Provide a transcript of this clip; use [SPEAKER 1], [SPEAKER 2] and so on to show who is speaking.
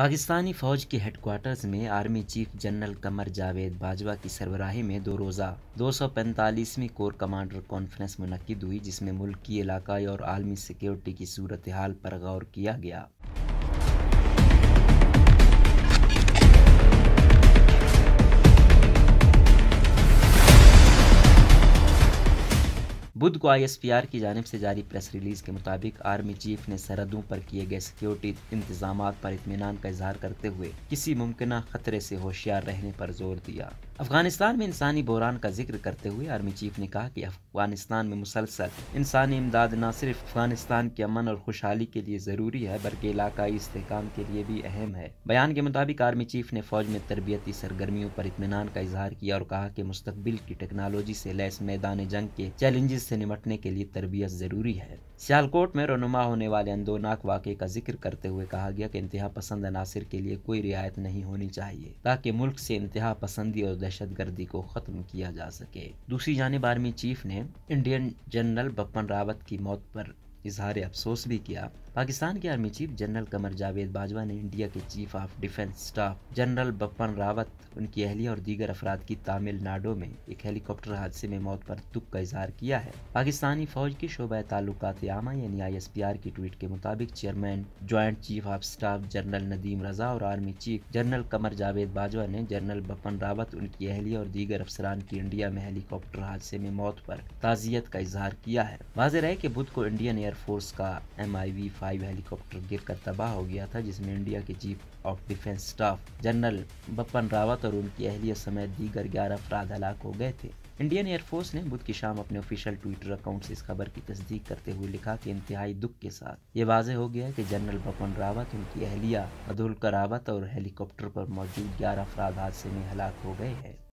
[SPEAKER 1] पाकिस्तानी फौज के हेडक्वार्टर्स में army chief general Qamar Javed Bajwa की सरबराही में दो रोज़ा दो सौ पैंतालीसवीं कोर कमांडर कॉन्फ्रेंस मनकद हुई जिसमें मुल्क की इलाकाई और आलमी सिक्योरिटी की सूरत हाल पर गौर किया गया बुध को आईएसपीआर की जानब से जारी प्रेस रिलीज़ के मुताबिक आर्मी चीफ ने सरहदों पर किए गए सिक्योरिटी इंतजाम पर इतमान का इजहार करते हुए किसी मुमकिन खतरे से होशियार रहने पर जोर दिया अफगानिस्तान में इंसानी बहरान का जिक्र करते हुए आर्मी चीफ ने कहा कि अफगानिस्तान में मुसलसल इंसानी इमदाद न सिर्फ अफगानिस्तान के अमन और खुशहाली के लिए ज़रूरी है बल्कि इलाकाई इसकाम के लिए भी अहम है बयान के मुताबिक आर्मी चीफ ने फौज में तरबियती सरगर्मियों पर इतमान का इजहार किया और कहा कि मुस्तबिल की टेक्नोलॉजी से लैस मैदान जंग के चैलेंजेस से निपटने के लिए तरबियत ज़रूरी है सियालकोट में रनुमा होने वाले अंदोनाक वाक़े का जिक्र करते हुए कहा गया कि इंतहा पसंद अनासर के लिए कोई रियायत नहीं होनी चाहिए ताकि मुल्क से इंतहा पसंदी और दहशत गर्दी को ख़त्म किया जा सके दूसरी जानब आर्मी चीफ ने इंडियन जनरल बपन रावत की मौत पर इजहार अफसोस भी किया पाकिस्तान के army chief general Qamar Javed Bajwa ने इंडिया के chief of defence staff general Bipin Rawat उनकी अहलिया और दीगर अफराद की तमिलनाडु में एक हेलीकॉप्टर हादसे में मौत पर दुख का इजहार किया है पाकिस्तानी फौज के शोबा ताल्लुकात आमा यानी आर की ट्वीट के मुताबिक chairman joint chiefs of staff general Nadeem Raza और army chief general Qamar Javed Bajwa ने जनरल बपन रावत उनकी अहलिया और दीगर अफसरान की इंडिया में हेलीकॉप्टर हादसे में मौत पर ताजियत का इजहार किया है वाजह रहे की बुध को इंडियन एयर एयरफोर्स का एम आई हेलीकॉप्टर गिरकर तबाह हो गया था जिसमें इंडिया के chief of defence staff general Bipin Rawat और उनकी अहलिया समेत दीगर ग्यारह अफराद हलाक हो गए थे इंडियन एयरफोर्स ने बुध की शाम अपने ऑफिशियल ट्विटर अकाउंट से इस खबर की तस्दीक करते हुए लिखा कि इंतहाई दुख के साथ ये वाजह हो गया कि जनरल बपन रावत उनकी अहलिया अदुलकर रावत और हेलीकॉप्टर पर मौजूद ग्यारह अफराद हादसे में हलाक हो गए हैं